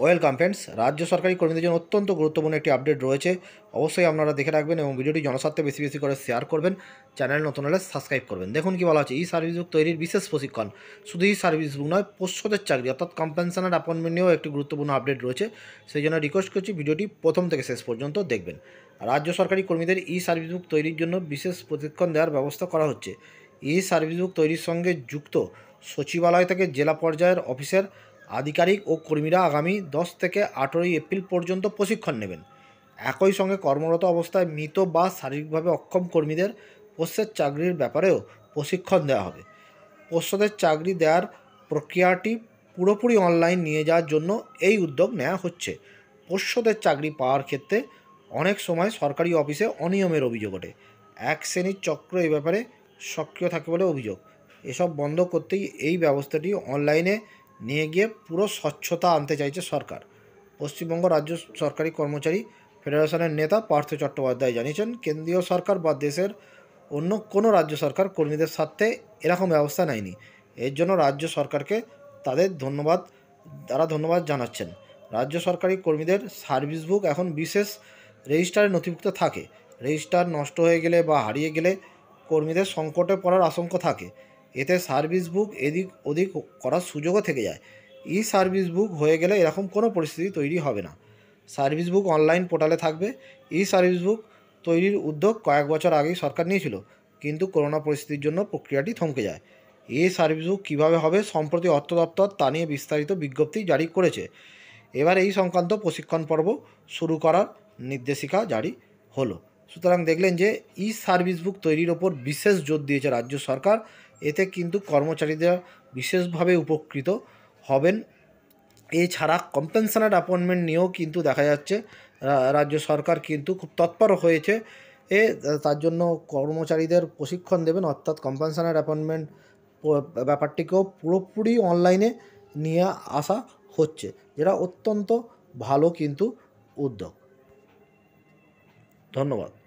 welcome friends রাজ্য সরকারি কর্মীদের জন্য অত্যন্ত গুরুত্বপূর্ণ একটি আপডেট রয়েছে অবশ্যই আপনারা দেখে রাখবেন এবং ভিডিওটি জনস্বার্থে বেশি বেশি করে শেয়ার করবেন চ্যানেল নতুন হলে সাবস্ক্রাইব করবেন দেখুন কি বলা হচ্ছে ই সার্ভিস বুক তৈরির বিশেষ প্রশিক্ষণ শুধু ই সার্ভিস বুক নয় পোষ্যদের চাকরি অর্থাৎ কম্পেনশনের অ্যাপয়েন্টমেন্ট নিয়েও একটি গুরুত্বপূর্ণ আপডেট রয়েছে সেই জন্য রিকোয়েস্ট করছি ভিডিওটি প্রথম থেকে শেষ পর্যন্ত দেখবেন রাজ্য সরকারি কর্মীদের ই সার্ভিস বুক তৈরির জন্য বিশেষ প্রশিক্ষণ দেওয়ার ব্যবস্থা করা হচ্ছে ই সার্ভিস বুক তৈরির সঙ্গে যুক্ত সচিবালয় থেকে জেলা পর্যায়ের অফিসের আধিকারিক ও কর্মীরা আগামী দশ থেকে আঠেরোই এপ্রিল পর্যন্ত প্রশিক্ষণ নেবেন একই সঙ্গে কর্মরত অবস্থায় মৃত বা শারীরিকভাবে অক্ষম কর্মীদের পোষ্যের চাকরির ব্যাপারেও প্রশিক্ষণ দেওয়া হবে পোষ্যদের চাকরি দেওয়ার প্রক্রিয়াটি পুরোপুরি অনলাইন নিয়ে যাওয়ার জন্য এই উদ্যোগ নেওয়া হচ্ছে পোষ্যদের চাকরি পাওয়ার ক্ষেত্রে অনেক সময় সরকারি অফিসে অনিয়মের অভিযোগ ওঠে এক শ্রেণীর চক্র এ ব্যাপারে সক্রিয় থাকে বলে অভিযোগ এসব বন্ধ করতেই এই ব্যবস্থাটি অনলাইনে নিয়ে গিয়ে পুরো স্বচ্ছতা আনতে চাইছে সরকার পশ্চিমবঙ্গ রাজ্য সরকারি কর্মচারী ফেডারেশনের নেতা পার্থ চট্টোপাধ্যায় জানিয়েছেন কেন্দ্রীয় সরকার বা দেশের অন্য কোনো রাজ্য সরকার কর্মীদের স্বার্থে এরকম ব্যবস্থা নেয়নি এর জন্য রাজ্য সরকারকে তাদের ধন্যবাদ তারা ধন্যবাদ জানাচ্ছেন রাজ্য সরকারি কর্মীদের সার্ভিস বুক এখন বিশেষ রেজিস্টারে নথিভুক্ত থাকে রেজিস্টার নষ্ট হয়ে গেলে বা হারিয়ে গেলে কর্মীদের সংকটে পড়ার আশঙ্কা থাকে এতে সার্ভিস বুক এদিক ওদিক করার সুযোগও থেকে যায় ই সার্ভিস বুক হয়ে গেলে এরকম কোনো পরিস্থিতি তৈরি হবে না সার্ভিস বুক অনলাইন পোর্টালে থাকবে ই সার্ভিস বুক তৈরির উদ্যোগ কয়েক বছর আগেই সরকার নিয়েছিল কিন্তু করোনা পরিস্থিতির জন্য প্রক্রিয়াটি থমকে যায় ই সার্ভিস বুক কীভাবে হবে সম্প্রতি অর্থ দপ্তর তা নিয়ে বিস্তারিত বিজ্ঞপ্তি জারি করেছে এবার এই সংক্রান্ত প্রশিক্ষণ পর্ব শুরু করার নির্দেশিকা জারি হলো সুতরাং দেখলেন যে ই সার্ভিস বুক তৈরির ওপর বিশেষ জোর দিয়েছে রাজ্য সরকার এতে কিন্তু কর্মচারীদের বিশেষভাবে উপকৃত হবেন এছাড়া কম্পেনশনার অ্যাপয়েন্টমেন্ট নিয়েও কিন্তু দেখা যাচ্ছে রাজ্য সরকার কিন্তু খুব তৎপর হয়েছে এ তার জন্য কর্মচারীদের প্রশিক্ষণ দেবেন অর্থাৎ কম্পেনশনার অ্যাপয়েন্টমেন্ট ব্যাপারটিকেও পুরোপুরি অনলাইনে নিয়ে আসা হচ্ছে যেটা অত্যন্ত ভালো কিন্তু উদ্যোগ ধন্যবাদ